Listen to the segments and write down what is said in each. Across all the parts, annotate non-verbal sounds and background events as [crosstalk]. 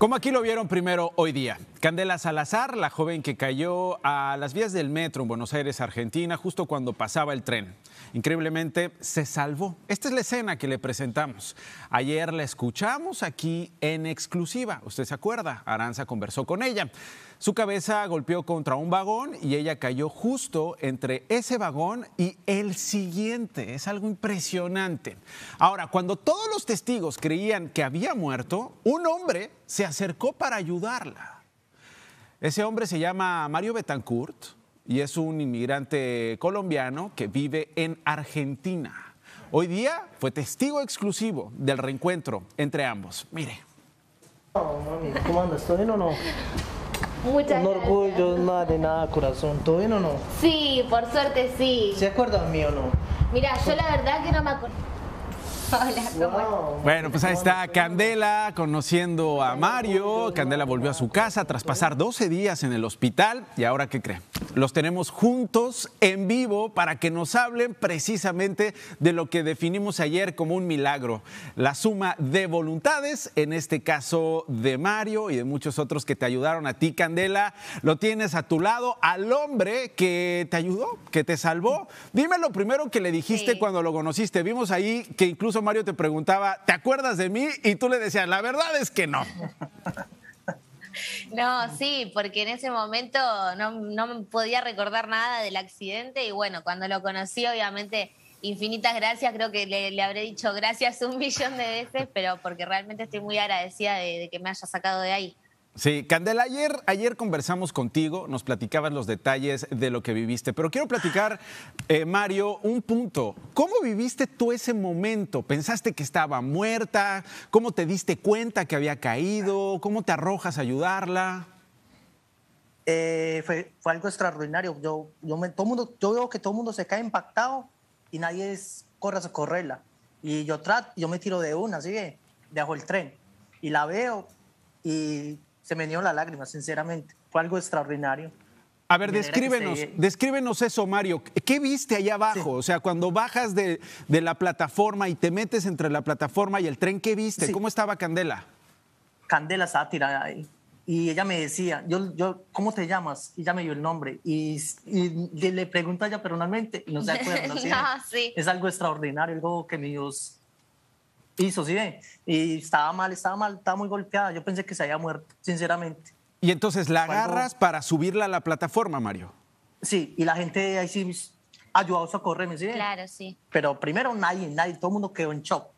Como aquí lo vieron primero hoy día. Candela Salazar, la joven que cayó a las vías del metro en Buenos Aires, Argentina, justo cuando pasaba el tren. Increíblemente se salvó. Esta es la escena que le presentamos. Ayer la escuchamos aquí en exclusiva. Usted se acuerda, Aranza conversó con ella. Su cabeza golpeó contra un vagón y ella cayó justo entre ese vagón y el siguiente. Es algo impresionante. Ahora, cuando todos los testigos creían que había muerto, un hombre se acercó para ayudarla. Ese hombre se llama Mario Betancourt y es un inmigrante colombiano que vive en Argentina. Hoy día fue testigo exclusivo del reencuentro entre ambos. Mire. ¿Cómo andas? ¿Todo bien o no? Muchas no orgullo, nada de nada, corazón. ¿Todo bien o no? Sí, por suerte sí. ¿Se acuerdan mío o no? Mira, yo la verdad que no me acuerdo. Bueno, pues ahí está Candela conociendo a Mario. Candela volvió a su casa tras pasar 12 días en el hospital. ¿Y ahora qué creen? Los tenemos juntos en vivo para que nos hablen precisamente de lo que definimos ayer como un milagro, la suma de voluntades, en este caso de Mario y de muchos otros que te ayudaron a ti, Candela. Lo tienes a tu lado, al hombre que te ayudó, que te salvó. Dime lo primero que le dijiste cuando lo conociste. Vimos ahí que incluso Mario te preguntaba, ¿te acuerdas de mí? Y tú le decías, la verdad es que no. [laughs] No, sí, porque en ese momento no, me podía recordar nada del accidente y bueno, cuando lo conocí, obviamente infinitas gracias, creo que le, habré dicho gracias un [laughs] millón de veces, pero porque realmente estoy muy agradecida de que me haya sacado de ahí. Sí, Candela, ayer, ayer conversamos contigo, nos platicabas los detalles de lo que viviste, pero quiero platicar, eh, Mario, un punto. ¿Cómo viviste tú ese momento? ¿Pensaste que estaba muerta? ¿Cómo te diste cuenta que había caído? ¿Cómo te arrojas a ayudarla? Eh, fue, fue, algo extraordinario. Yo, yo, me, todo mundo, yo veo que todo el mundo se cae impactado y nadie corre a socorrerla. Y yo, trato, yo me tiro de una, ¿sí? dejo el tren y la veo y se me dio la lágrima, sinceramente. Fue algo extraordinario. A ver, descríbenos, descríbenos eso, Mario. ¿Qué viste allá abajo? O sea, cuando bajas de, de, la plataforma y te metes entre la plataforma y el tren, ¿qué viste? ¿Cómo estaba Candela? Candela sátira. Y ella me decía, yo, yo, ¿cómo te llamas? Y ella me dio el nombre. Y, le pregunto a ella personalmente y no se acuerda. no, [laughs] ah, sí. Es algo extraordinario, algo que mi Dios Hizo, sí, y estaba mal, estaba mal, estaba muy golpeada. Yo pensé que se había muerto, sinceramente. Y entonces la agarras para subirla a la plataforma, Mario. Sí, y la gente ahí sí ayudó a socorrerme, ¿sí? Claro, sí. Pero primero nadie, nadie, todo el mundo quedó en shock,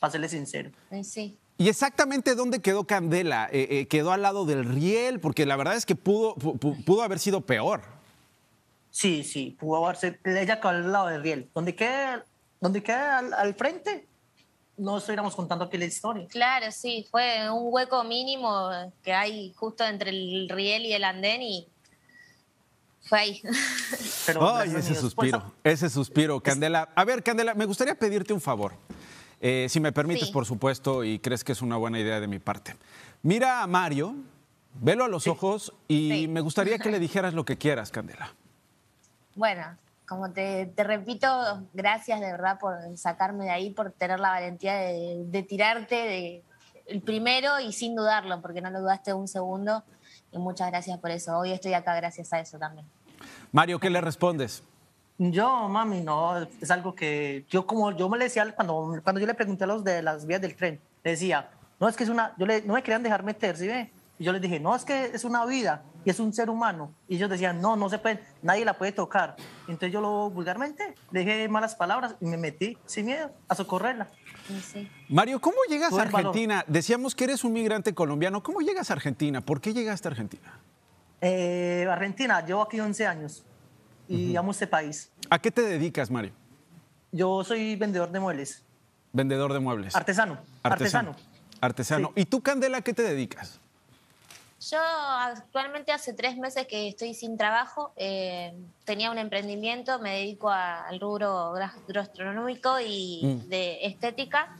para serle sincero. Eh, sí. ¿Y exactamente dónde quedó Candela? Eh, eh, ¿Quedó al lado del riel? Porque la verdad es que pudo, pudo haber sido peor. Sí, sí, pudo haberse. Ella quedó al lado del riel. ¿Dónde queda, ¿Dónde queda al, al frente, no estuviéramos contando aquí la historia. Claro, sí, fue un hueco mínimo que hay justo entre el riel y el andén y fue ahí. [laughs] Pues, ah, ese suspiro, ese suspiro, Candela. A ver, Candela, me gustaría pedirte un favor. Eh, si me permites, por supuesto, y crees que es una buena idea de mi parte. Mira a Mario, velo a los ojos y me gustaría que le [laughs] dijeras lo que quieras, Candela. Bueno, como te, repito, gracias de verdad por sacarme de ahí, por tener la valentía de, tirarte de, el primero y sin dudarlo, porque no lo dudaste un segundo. Y muchas gracias por eso. Hoy estoy acá gracias a eso también. Mario, ¿qué le respondes? Yo, mami, no, es algo que yo como yo me decía cuando, cuando yo le pregunté a los de las vías del tren, le decía, no es que es una, yo le, no me querían dejar meter, ¿sí ve? Y yo les dije, no es que es una vida, y es un ser humano. Y ellos decían, no, no se puede, nadie la puede tocar. Entonces yo lo vulgarmente dejé malas palabras y me metí sin miedo a socorrerla. Mario, ¿cómo llegas a Argentina? Decíamos que eres un migrante colombiano. ¿Cómo llegas a Argentina? ¿Por qué llegaste a Argentina? Eh, Argentina, llevo aquí 11 años y amo este país. ¿A qué te dedicas, Mario? Yo soy vendedor de muebles. Vendedor de muebles. Artesano. Artesano. Artesano. ¿Y tú, Candela, a qué te dedicas? Yo actualmente hace tres meses que estoy sin trabajo. Eh, tenía un emprendimiento, me dedico al rubro gastronómico y mm. de estética.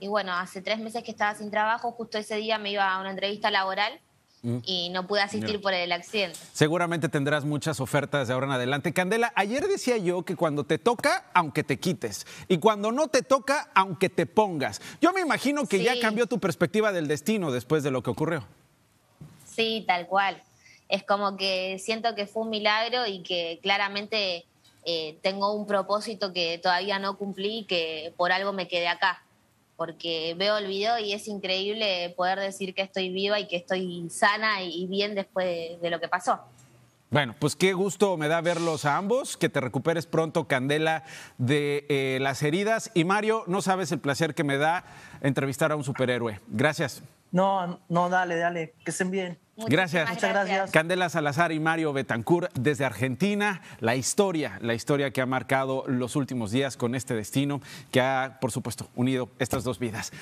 Y bueno, hace tres meses que estaba sin trabajo. Justo ese día me iba a una entrevista laboral mm. y no pude asistir por el accidente. Seguramente tendrás muchas ofertas de ahora en adelante. Candela, ayer decía yo que cuando te toca, aunque te quites. Y cuando no te toca, aunque te pongas. Yo me imagino que ya cambió tu perspectiva del destino después de lo que ocurrió. Sí, tal cual. Es como que siento que fue un milagro y que claramente eh, tengo un propósito que todavía no cumplí y que por algo me quedé acá. Porque veo el video y es increíble poder decir que estoy viva y que estoy sana y bien después de, lo que pasó. Bueno, pues qué gusto me da verlos a ambos, que te recuperes pronto, Candela, de eh, las heridas. Y Mario, no sabes el placer que me da entrevistar a un superhéroe. Gracias. No, no, dale, dale, que estén bien. gracias. Muchas gracias. Candela Salazar y Mario Betancourt desde Argentina. La historia, la historia que ha marcado los últimos días con este destino que ha, por supuesto, unido estas dos vidas.